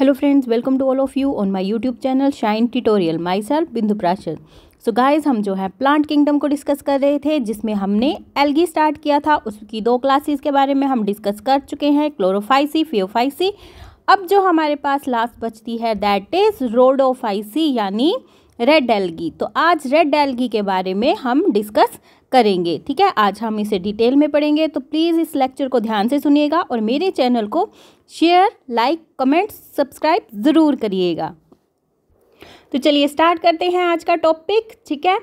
hello friends welcome to all of you on my YouTube channel Shine Tutorial myself Bindu Prasad so guys guys हम जो है plant kingdom को discuss कर रहे थे जिसमें हमने एलगी स्टार्ट किया था उसकी दो क्लासेस के बारे में हम डिस्कस कर चुके हैं क्लोरोफाइसी फियोफाइसी अब जो हमारे पास लास्ट बचती है दैट इज़ रोडोफाइसी यानी रेड एलगी तो आज रेड एलगी के बारे में हम डिस्कस करेंगे ठीक है आज हम इसे डिटेल में पढ़ेंगे तो प्लीज़ इस लेक्चर को ध्यान से सुनिएगा और मेरे चैनल को शेयर लाइक कमेंट सब्सक्राइब ज़रूर करिएगा तो चलिए स्टार्ट करते हैं आज का टॉपिक ठीक है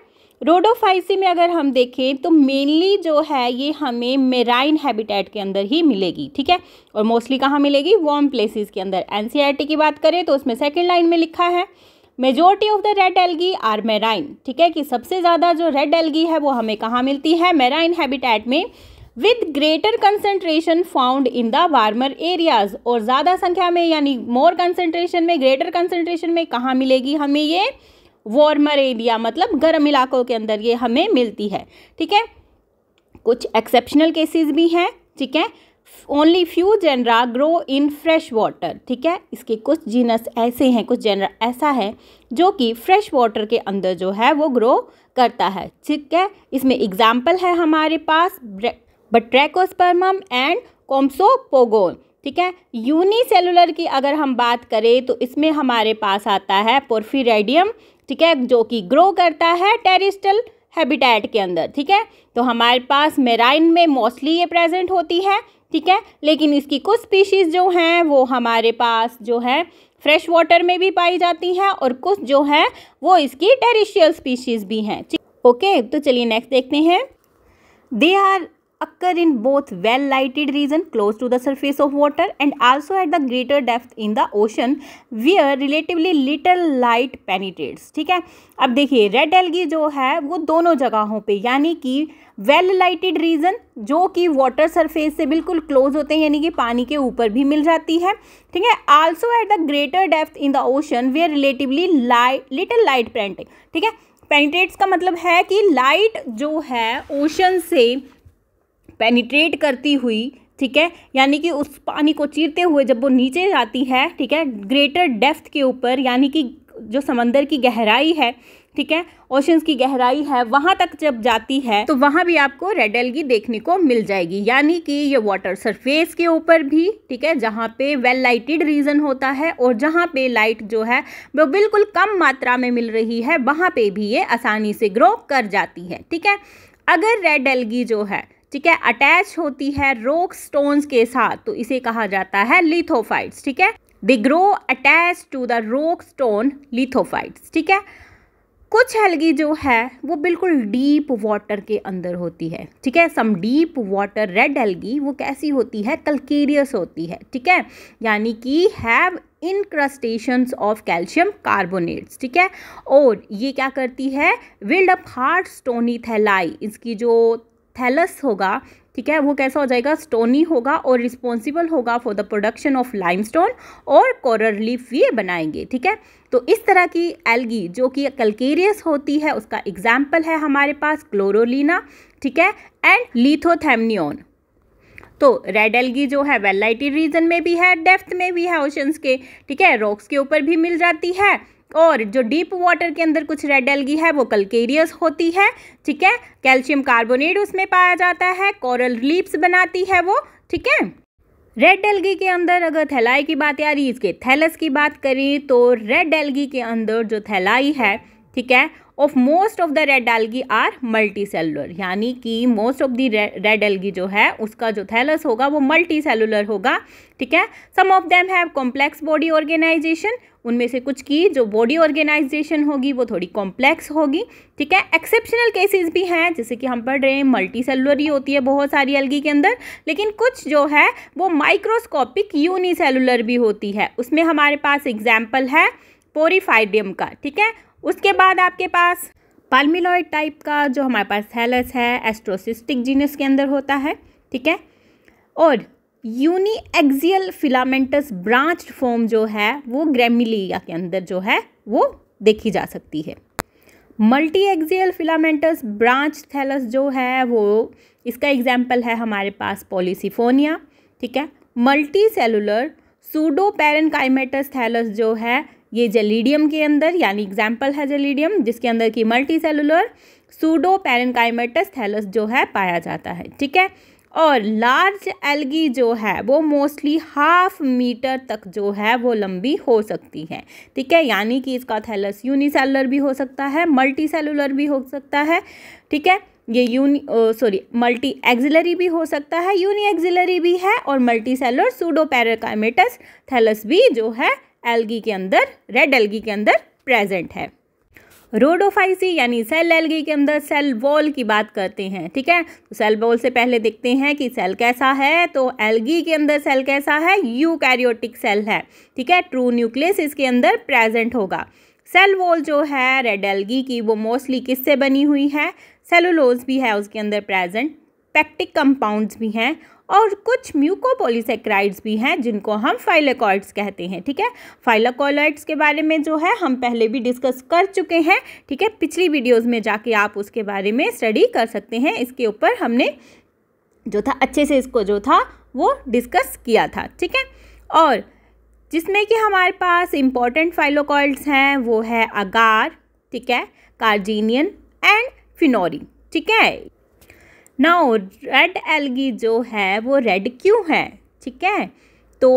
रोडोफाइसी में अगर हम देखें तो मेनली जो है ये हमें मेराइन हैबिटेट के अंदर ही मिलेगी ठीक है और मोस्टली कहाँ मिलेगी वॉर्म प्लेसेस के अंदर एनसीईआरटी की बात करें तो उसमें सेकंड लाइन में लिखा है majority of the red algae are marine ठीक है कि सबसे ज़्यादा जो रेड एल्गी है वो हमें कहाँ मिलती है मेराइन हैबिटेट में with greater concentration found in the warmer areas और ज़्यादा संख्या में यानी मोर कंसेंट्रेशन में ग्रेटर कंसेंट्रेशन में कहाँ मिलेगी हमें ये वार्मर एरिया मतलब गर्म इलाकों के अंदर ये हमें मिलती है ठीक है कुछ एक्सेप्शनल केसेस भी हैं ठीक है only few genera grow in fresh water ठीक है इसके कुछ जीनस ऐसे हैं कुछ जेनरा ऐसा है जो कि फ्रेश वाटर के अंदर जो है वो ग्रो करता है ठीक है इसमें एग्जाम्पल है हमारे पास बट्रैकोस्पर्मम एंड कॉम्सोपोगोन ठीक है यूनिसेलुलर की अगर हम बात करें तो इसमें हमारे पास आता है पोर्फिरेडियम ठीक है जो कि ग्रो करता है टेरिस्टल हैबिटेट के अंदर ठीक है तो हमारे पास मेराइन में मोस्टली ये प्रेजेंट होती है ठीक है लेकिन इसकी कुछ स्पीशीज़ जो हैं वो हमारे पास जो है फ्रेश वाटर में भी पाई जाती हैं और कुछ जो है वो इसकी टेरिशियल स्पीशीज़ भी हैं ओके तो चलिए नेक्स्ट देखते हैं they are occur in both well lighted region close to the the of water and also at the greater greater in the ocean we are relatively little light penetrates ठीक है अब देखिए red algae जो है वो दोनों जगहों पे यानी कि वेल लाइटेड रीजन जो कि वाटर सरफेस से बिल्कुल क्लोज होते हैं यानी कि पानी के ऊपर भी मिल जाती है ठीक है also at the greater depth in the ocean where relatively light little light painting ठीक है पेनिट्रेट्स का मतलब है कि लाइट जो है ओशन से पेनिट्रेट करती हुई ठीक है यानी कि उस पानी को चीरते हुए जब वो नीचे जाती है ठीक है ग्रेटर डेफ्थ के ऊपर यानी कि जो समंदर की गहराई है ठीक है ओशंस की गहराई है वहाँ तक जब जाती है तो वहाँ भी आपको रेड एल्गी देखने को मिल जाएगी यानी कि ये वाटर सरफेस के ऊपर भी ठीक है जहाँ पे वेल लाइटेड रीजन होता है और जहाँ पे लाइट जो है वो बिल्कुल कम मात्रा में मिल रही है वहाँ पे भी ये आसानी से ग्रो कर जाती है ठीक है अगर रेड एल्गी जो है ठीक है अटैच होती है रोक स्टोन्स के साथ तो इसे कहा जाता है लिथोफाइट्स ठीक है they grow attach to the rock stone lithophytes ठीक है कुछ हेल्गी जो है वो बिल्कुल डीप वाटर के अंदर होती है ठीक है some deep water red algae वो कैसी होती है कलकेरियस होती है ठीक है यानी कि have incrustations of calcium carbonates ठीक है और ये क्या करती है build up hard stony thalli इसकी जो थैलस होगा ठीक है वो कैसा हो जाएगा स्टोनी होगा और रिस्पॉन्सिबल होगा for the production of limestone और कॉरल लीफ ये बनाएंगे ठीक है तो इस तरह की एल्गी जो कि कलकेरियस होती है उसका एग्जाम्पल है हमारे पास क्लोरोलिना ठीक है एंड लीथोथेमनियोन तो रेड एल्गी जो है वेलाइटी रीजन में भी है डेफ्थ में भी है ओशंस के ठीक है रॉक्स के ऊपर भी मिल जाती है और जो डीप वाटर के अंदर कुछ रेड एल्गी है वो कलकेरियस होती है ठीक है कैल्शियम कार्बोनेट उसमें पाया जाता है कोरल लीप्स बनाती है वो ठीक है रेड एल्गी के अंदर अगर थैलाई की बात आ रही इसके थैलस की बात करें तो रेड एल्गी के अंदर जो थैलाई है ठीक है of most of the red algae are multicellular यानी कि most of the red algae जो है उसका जो थैलस होगा वो मल्टी सेलुलर होगा ठीक है some of them have complex body organization उनमें से कुछ की जो बॉडी ऑर्गेनाइजेशन होगी वो थोड़ी कॉम्प्लेक्स होगी ठीक है एक्सेप्शनल केसेस भी हैं जैसे कि हम पढ़ रहे हैं मल्टी सेलुलर ही होती है बहुत सारी अलगी के अंदर लेकिन कुछ जो है वो माइक्रोस्कोपिक यूनिसेलुलर भी होती है उसमें हमारे पास एग्जाम्पल है पोरीफाइडियम का ठीक है उसके बाद आपके पास पाल्मिलॉइड टाइप का जो हमारे पास थैलस है एस्ट्रोसिस्टिक जीनस के अंदर होता है ठीक है और uniaxial filamentous branch form जो है वो ग्रेमिलिया के अंदर जो है वो देखी जा सकती है multiaxial filamentous branch thallus जो है वो इसका एग्जाम्पल है हमारे पास पॉलीसीफोनिया ठीक है multicellular pseudoparenchymatous thallus जो है ये जेलीडियम के अंदर यानी एग्जाम्पल है जेलीडियम जिसके अंदर की multicellular pseudoparenchymatous thallus जो है पाया जाता है ठीक है और लार्ज एल्गी जो है वो मोस्टली हाफ मीटर तक जो है वो लंबी हो सकती है ठीक है यानी कि इसका थैलस यूनिसेलुलर भी हो सकता है मल्टी सेलुलर भी हो सकता है ठीक है ये यूनि सॉरी मल्टी एक्जिलरी भी हो सकता है यूनि एक्जिलरी भी है और multicellular pseudoparenchymatous thallus भी जो है एल्गी के अंदर रेड एल्गी के अंदर प्रेजेंट है रोडोफाइसी यानी सेल एलगी के अंदर सेल वॉल की बात करते हैं ठीक है तो सेल वॉल से पहले देखते हैं कि सेल कैसा है तो एलगी के अंदर सेल कैसा है यूकैरियोटिक सेल है ठीक है ट्रू न्यूक्लियस इसके अंदर प्रेजेंट होगा सेल वॉल जो है रेड एलगी की वो मोस्टली किससे बनी हुई है सेलुलोज भी है उसके अंदर प्रेजेंट पैक्टिक कंपाउंड्स भी हैं और कुछ म्यूकोपोलीसेक्राइड्स भी हैं जिनको हम फाइलाकॉइड्स कहते हैं ठीक है फाइलाकॉलॉइड्स के बारे में जो है हम पहले भी डिस्कस कर चुके हैं ठीक है पिछली वीडियोस में जाके आप उसके बारे में स्टडी कर सकते हैं इसके ऊपर हमने जो था अच्छे से इसको जो था वो डिस्कस किया था ठीक है और जिसमें कि हमारे पास इम्पॉर्टेंट फाइलोकॉइड्स हैं वो है अगार ठीक है कार्जीनियन एंड फिनोरी ठीक है नाउ रेड एलगी जो है वो रेड क्यों है ठीक है तो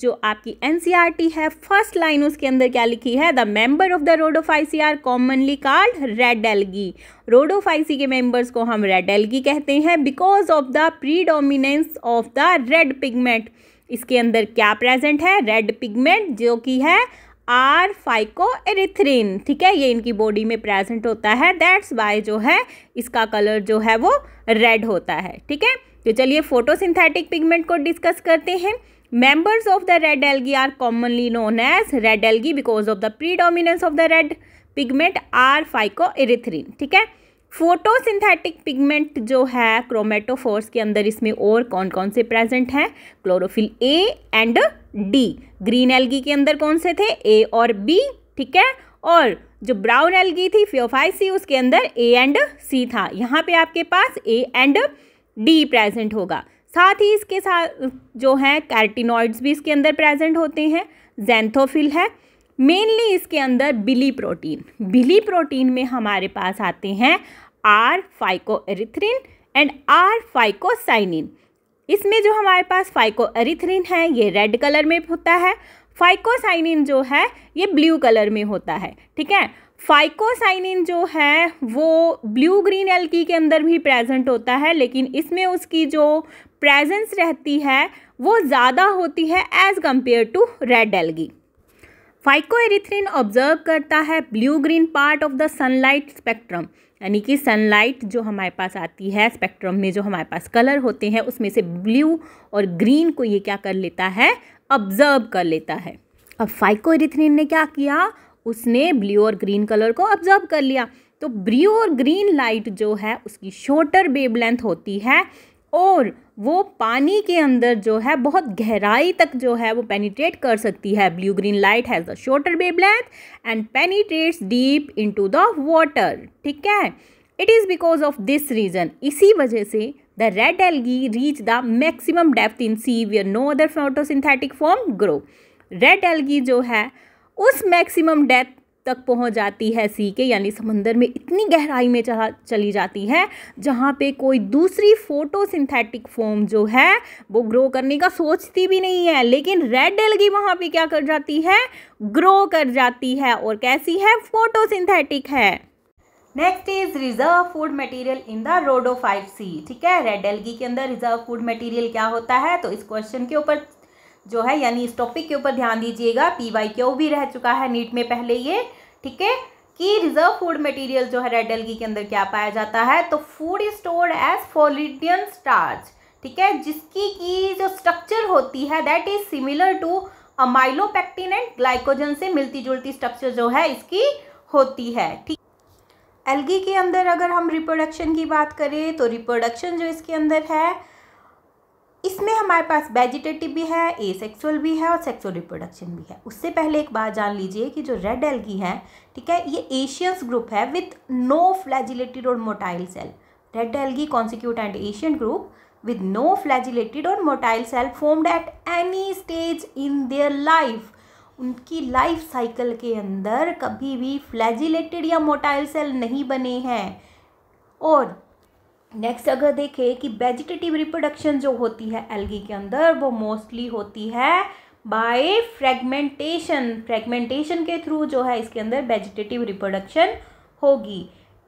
जो आपकी एन e है फर्स्ट लाइन उसके अंदर क्या लिखी है the member of the rhodophyceae are commonly called red algae rhodophyceae के मेंबर्स को हम रेड एलगी कहते हैं because of the predominance of the red pigment इसके अंदर क्या प्रेजेंट है रेड पिगमेंट जो कि है आर फाइको एरिथ्रीन ठीक है ये इनकी बॉडी में प्रेजेंट होता है दैट्स वाई जो है इसका कलर जो है वो रेड होता है ठीक है तो चलिए फोटो सिंथेटिक पिगमेंट को डिस्कस करते हैं members of the red algae are commonly known as red algae because of the predominance of the red pigment R phycoerythrin ठीक है फोटोसिंथेटिक पिगमेंट जो है क्रोमेटोफोर्स के अंदर इसमें और कौन कौन से प्रेजेंट हैं chlorophyll a and d green algae के अंदर कौन से थे ए और बी ठीक है और जो ब्राउन एल्गी थी फ्योफाइसी उसके अंदर ए एंड सी था यहाँ पे आपके पास ए एंड डी प्रेजेंट होगा साथ ही इसके साथ जो है कैरटिनॉइड्स भी इसके अंदर प्रेजेंट होते हैं जैंथोफिल है मेनली इसके अंदर बिली प्रोटीन बिली प्रोटीन में हमारे पास आते हैं R phycoerythrin and R phycocyanin इसमें जो हमारे पास फाइको एरिथ्रिन है ये रेड कलर में होता है फाइकोसाइनिन जो है ये ब्लू कलर में होता है ठीक है फाइकोसाइनिन जो है वो ब्लू ग्रीन एल्की के अंदर भी प्रेजेंट होता है लेकिन इसमें उसकी जो प्रेजेंस रहती है वो ज़्यादा होती है as compare to red algae phycoerythrin observe करता है blue green part of the sunlight spectrum यानी कि सनलाइट जो हमारे पास आती है स्पेक्ट्रम में जो हमारे पास कलर होते हैं उसमें से ब्लू और ग्रीन को ये क्या कर लेता है ऑब्जर्व कर लेता है अब फाइकोएरिथ्रिन ने क्या किया उसने ब्लू और ग्रीन कलर को ऑब्जर्व कर लिया तो ब्लू और ग्रीन लाइट जो है उसकी शॉर्टर वेवलेंथ होती है और वो पानी के अंदर जो है बहुत गहराई तक जो है वो पेनीट्रेट कर सकती है blue green light has a shorter wavelength and penetrates deep into the water ठीक है it is because of this reason इसी वजह से the red algae reach the maximum depth in sea are no other photosynthetic form grow red algae जो है उस maximum depth तक पहुंच जाती है सी के यानी समंदर में इतनी गहराई में चला चली जाती है जहाँ पे कोई दूसरी फोटोसिंथेटिक फॉर्म जो है वो ग्रो करने का सोचती भी नहीं है लेकिन रेड एलगी वहाँ पे क्या कर जाती है ग्रो कर जाती है और कैसी है फोटोसिंथेटिक है next is reserve food material in the rhodophyceae ठीक है रेड एलगी के अंदर रिजर्व फूड मटेरियल क्या होता है तो इस क्वेश्चन के ऊपर जो है यानी इस टॉपिक के ऊपर ध्यान दीजिएगा पी वाई क्यू भी रह चुका है नीट में पहले ये ठीक है कि रिजर्व फूड मटेरियल जो है रेड एल्गी के अंदर क्या पाया जाता है तो food stored as floridean starch ठीक है जिसकी की जो स्ट्रक्चर होती है that is similar to amylopectin and glycogen से मिलती जुलती स्ट्रक्चर जो है इसकी होती है ठीक एल्गी के अंदर अगर हम रिप्रोडक्शन की बात करें तो रिप्रोडक्शन जो इसके अंदर है इसमें हमारे पास वेजिटेटिव भी है ए सेक्सुअल भी है और सेक्सुअल रिप्रोडक्शन भी है उससे पहले एक बात जान लीजिए कि जो रेड एल्गी है ठीक है ये एशियंस ग्रुप है विथ नो फ्लैजिलेटेड और motile cell red algae constitute and ancient group with no flagellated और motile cell formed at any stage in their life उनकी लाइफ साइकिल के अंदर कभी भी फ्लैजिलेटेड या मोटाइल सेल नहीं बने हैं और नेक्स्ट अगर देखें कि वेजिटेटिव रिप्रोडक्शन जो होती है एल्गी के अंदर वो मोस्टली होती है बाय फ्रेगमेंटेशन फ्रेगमेंटेशन के थ्रू जो है इसके अंदर वेजिटेटिव रिप्रोडक्शन होगी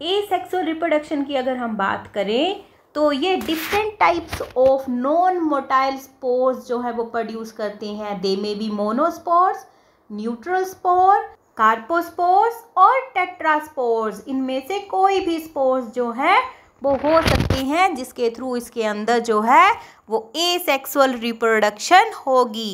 ए सेक्सुअल रिप्रोडक्शन की अगर हम बात करें तो ये different types of non motile spores जो है वो प्रोड्यूस करते हैं they may be monospores neutral spore carpospores और टेट्रास्पोर्स इनमें से कोई भी स्पोर्स जो है वो हो सकते हैं जिसके थ्रू इसके अंदर जो है वो ए सेक्सुअल रिप्रोडक्शन होगी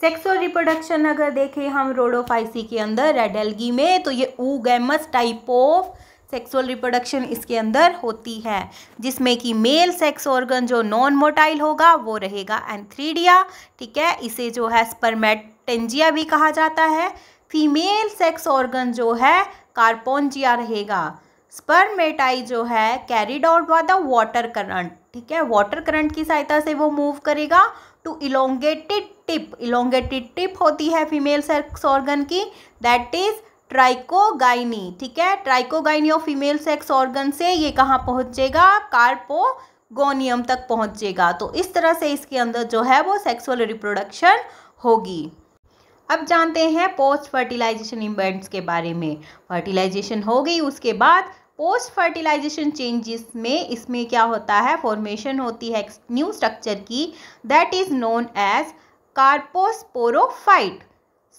सेक्सुअल रिप्रोडक्शन अगर देखें हम रोडोफाइसी के अंदर रेडलगी में तो ये oogamous type of sexual reproduction इसके अंदर होती है जिसमें कि मेल सेक्स ऑर्गन जो नॉन मोटाइल होगा वो रहेगा एंथ्रीडिया ठीक है इसे जो है स्पर्मेटेंजिया भी कहा जाता है फीमेल सेक्स ऑर्गन जो है कार्पोनजिया रहेगा स्पर्मेटाई जो है carried out by the water current ठीक है वाटर करंट की सहायता से वो मूव करेगा to elongated tip elongated tip होती है फीमेल सेक्स ऑर्गन की दैट इज ट्राइकोगाइनी ठीक है trichogyne of female sex organ से ये कहाँ पहुँचेगा कार्पो गोनियम तक पहुँचेगा तो इस तरह से इसके अंदर जो है वो सेक्सुअल रिप्रोडक्शन होगी अब जानते हैं पोस्ट फर्टिलाइजेशन इवेंट्स के बारे में फर्टिलाइजेशन हो गई उसके बाद पोस्ट फर्टिलाइजेशन चेंजेस में इसमें क्या होता है फॉर्मेशन होती है न्यू स्ट्रक्चर की that is known as carposporophyte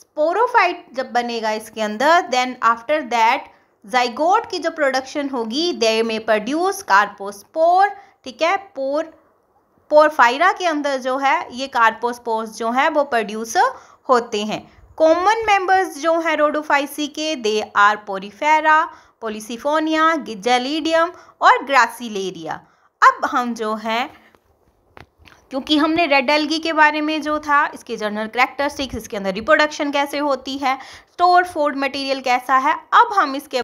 sporophyte जब बनेगा इसके अंदर देन आफ्टर दैट जाइगोट की जो प्रोडक्शन होगी दे में प्रोड्यूस कार्पोस्पोर ठीक है पोर पोरफाइरा के अंदर जो है ये कार्पोस्पोर्स जो है वो प्रोड्यूस होते हैं कॉमन मेंबर्स जो हैं रोडोफाइसी के दे आर पोरीफेरा पोलिसिफोनिया गिजालीडियम और ग्रासिलेरिया अब हम जो हैं क्योंकि हमने रेड एल्गी के बारे में जो था इसके जनरल करेक्टरिस्टिक्स इसके अंदर रिप्रोडक्शन कैसे होती है स्टोर फोर्ड मटेरियल कैसा है अब हम इसके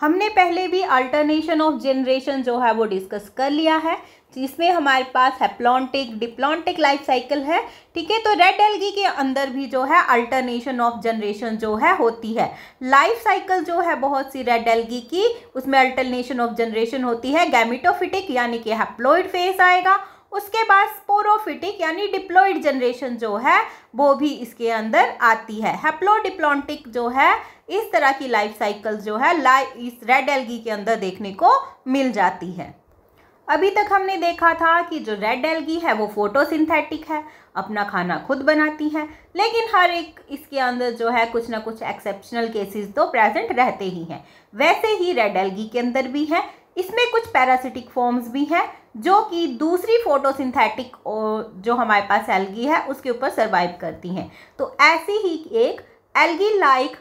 हमने पहले भी अल्टरनेशन ऑफ जनरेशन जो है वो डिस्कस कर लिया है इसमें हमारे पास हैप्लॉन्टिक डिप्लॉन्टिक लाइफ साइकिल है ठीक है तो रेड एल्गी के अंदर भी जो है अल्टरनेशन ऑफ जनरेशन जो है होती है लाइफ साइकिल जो है बहुत सी रेड एल्गी की उसमें अल्टरनेशन ऑफ जनरेशन होती है गैमिटोफिटिक यानी कि हैप्लोइड फेस आएगा उसके बाद स्पोरोफिटिक यानी डिप्लोइड जनरेशन जो है वो भी इसके अंदर आती है हैप्लोडिप्लॉन्टिक जो है इस तरह की लाइफ साइकिल जो है लाइ इस रेड एल्गी के अंदर देखने को मिल जाती है अभी तक हमने देखा था कि जो रेड एल्गी है वो फोटोसिंथेटिक है अपना खाना खुद बनाती है लेकिन हर एक इसके अंदर जो है कुछ ना कुछ एक्सेप्शनल केसेस तो प्रेजेंट रहते ही हैं वैसे ही रेड एल्गी के अंदर भी है इसमें कुछ पैरासिटिक फॉर्म्स भी हैं जो कि दूसरी फोटोसिंथेटिक जो हमारे पास एल्गी है उसके ऊपर सर्वाइव करती हैं तो ऐसी ही एक algae like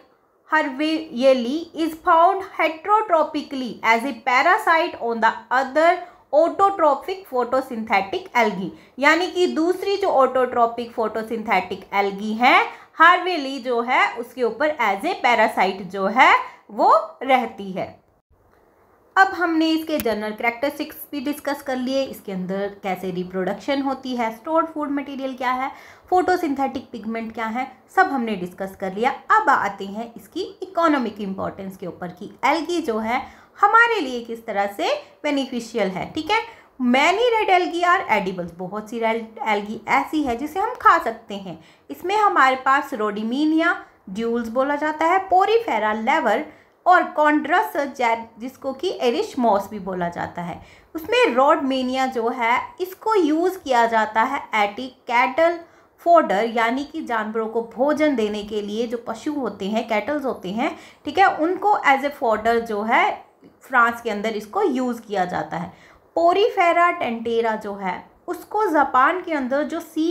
Harveyella is found heterotrophically as a parasite on the other autotrophic photosynthetic algae यानी कि दूसरी जो ऑटोट्रॉपिक फोटोसिंथेटिक एल्गी है हार्वेली जो है उसके ऊपर एज ए पैरासाइट जो है वो रहती है अब हमने इसके जनरल करेक्टरिस्टिक्स भी डिस्कस कर लिए इसके अंदर कैसे रिप्रोडक्शन होती है स्टोर्ड फूड मटेरियल क्या है फोटोसिंथेटिक पिगमेंट क्या है सब हमने डिस्कस कर लिया अब आते हैं इसकी इकोनॉमिक इम्पॉर्टेंस के ऊपर कि एल्गी जो है हमारे लिए किस तरह से बेनिफिशियल है ठीक है many red algae are edibles बहुत सी रेड एल्गी ऐसी है जिसे हम खा सकते हैं इसमें हमारे पास रोडिमीनिया ड्यूल्स बोला जाता है पोरीफेरा लेवर और कॉन्ड्रस जिसको कि एरिश मॉस भी बोला जाता है उसमें रोडमेनिया जो है इसको यूज़ किया जाता है एटी कैटल फोडर यानी कि जानवरों को भोजन देने के लिए जो पशु होते हैं कैटल्स होते हैं ठीक है उनको एज ए फोडर जो है फ्रांस के अंदर इसको यूज़ किया जाता है पोरीफेरा टेंटेरा जो है उसको जापान के अंदर जो सी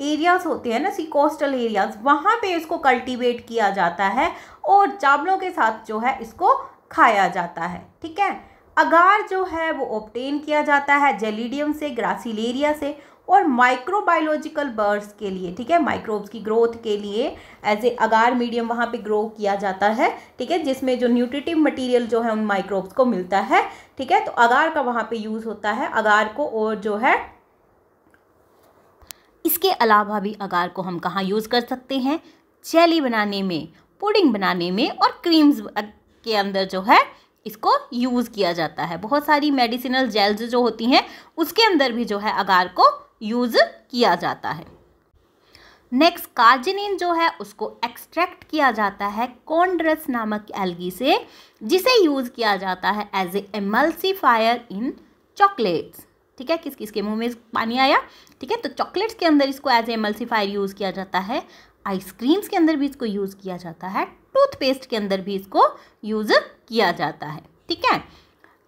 एरियाज़ होते हैं ना सी कोस्टल एरियाज़ वहाँ पे इसको कल्टीवेट किया जाता है और चावलों के साथ जो है इसको खाया जाता है ठीक है अगार जो है वो ऑप्टेन किया जाता है जेलिडियम से ग्रासिलेरिया से और माइक्रोबायोलॉजिकल बर्ड्स के लिए ठीक है माइक्रोब्स की ग्रोथ के लिए एज ए अगार मीडियम वहाँ पे ग्रो किया जाता है ठीक है जिसमें जो न्यूट्रिटिव मटेरियल जो है उन माइक्रोब्स को मिलता है ठीक है तो अगार का वहाँ पे यूज़ होता है अगार को और जो है इसके अलावा भी अगार को हम कहाँ यूज़ कर सकते हैं जेली बनाने में पुडिंग बनाने में और क्रीम्स के अंदर जो है इसको यूज़ किया जाता है बहुत सारी मेडिसिनल जेल्स जो होती हैं उसके अंदर भी जो है अगार को यूज़ किया जाता है नेक्स्ट कार्जिनिन जो है उसको एक्सट्रैक्ट किया जाता है कॉन्ड्रस नामक एल्गी से जिसे यूज़ किया जाता है एज ए एमल्सीफायर इन चॉकलेट्स ठीक है किस किस के मुंह में पानी आया ठीक है तो चॉकलेट्स के अंदर इसको एज ए एमल्सीफायर यूज़ किया जाता है आइसक्रीम्स के अंदर भी इसको यूज़ किया जाता है टूथपेस्ट के अंदर भी इसको यूज़ किया जाता है ठीक है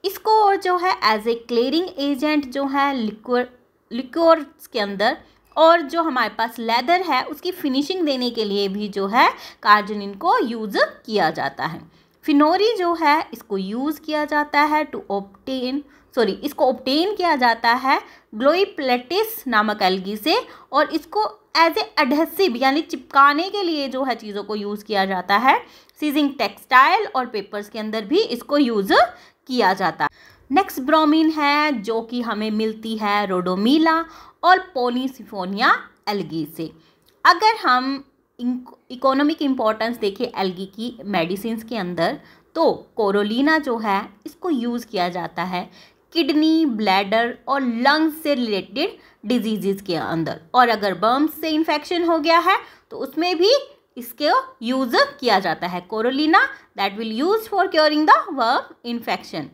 इसको और जो है एज ए क्लेरिंग एजेंट जो है लिक्विड लिक्योर्स के अंदर और जो हमारे पास लेदर है उसकी फिनिशिंग देने के लिए भी जो है कार्जनिन को यूज़ किया जाता है फिनोरी जो है इसको यूज़ किया जाता है टू ऑप्टेन सॉरी इसको ऑप्टेन किया जाता है ग्लोईप्लेटिस नामक एल्गी से और इसको एज ए एडहेसिव यानी चिपकाने के लिए जो है चीज़ों को यूज़ किया जाता है सीजिंग टेक्सटाइल और पेपर्स के अंदर भी इसको यूज़ किया जाता है नेक्स्ट ब्रोमीन है जो कि हमें मिलती है रोडोमीला और पोनीसिफोनिया एलगी से अगर हम इकोनॉमिक इम्पोर्टेंस देखें एल्गी की मेडिसिन के अंदर तो कोरोलिना जो है इसको यूज़ किया जाता है किडनी ब्लैडर और लंग्स से रिलेटेड डिजीज़ के अंदर और अगर बर्म्स से इन्फेक्शन हो गया है तो उसमें भी इसके यूज़ किया जाता है Corallina that will use for curing the worm infection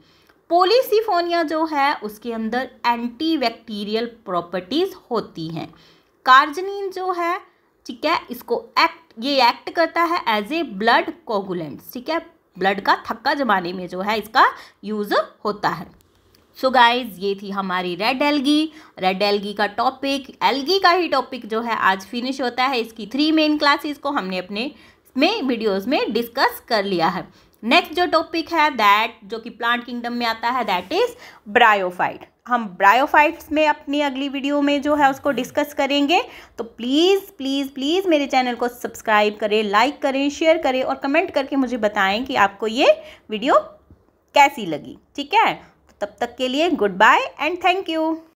Polysiphonia जो है उसके अंदर एंटी बैक्टीरियल प्रॉपर्टीज़ होती हैं कार्जनीन जो है ठीक है इसको एक्ट ये एक्ट करता है एज ए ब्लड कोगुलेंट ठीक है ब्लड का थक्का जमाने में जो है इसका यूज़ होता है सो so गाइज ये थी हमारी रेड एलगी रेड एलगी का टॉपिक एलगी का ही टॉपिक जो है आज फिनिश होता है इसकी थ्री मेन क्लासेस को हमने अपने में वीडियोस में डिस्कस कर लिया है नेक्स्ट जो टॉपिक है दैट जो कि प्लांट किंगडम में आता है दैट इज ब्रायोफाइट हम ब्रायोफाइट्स में अपनी अगली वीडियो में जो है उसको डिस्कस करेंगे तो प्लीज़ प्लीज़ प्लीज़ मेरे चैनल को सब्सक्राइब करें लाइक करें शेयर करें और कमेंट करके मुझे बताएं कि आपको ये वीडियो कैसी लगी ठीक है तो तब तक के लिए good bye and thank you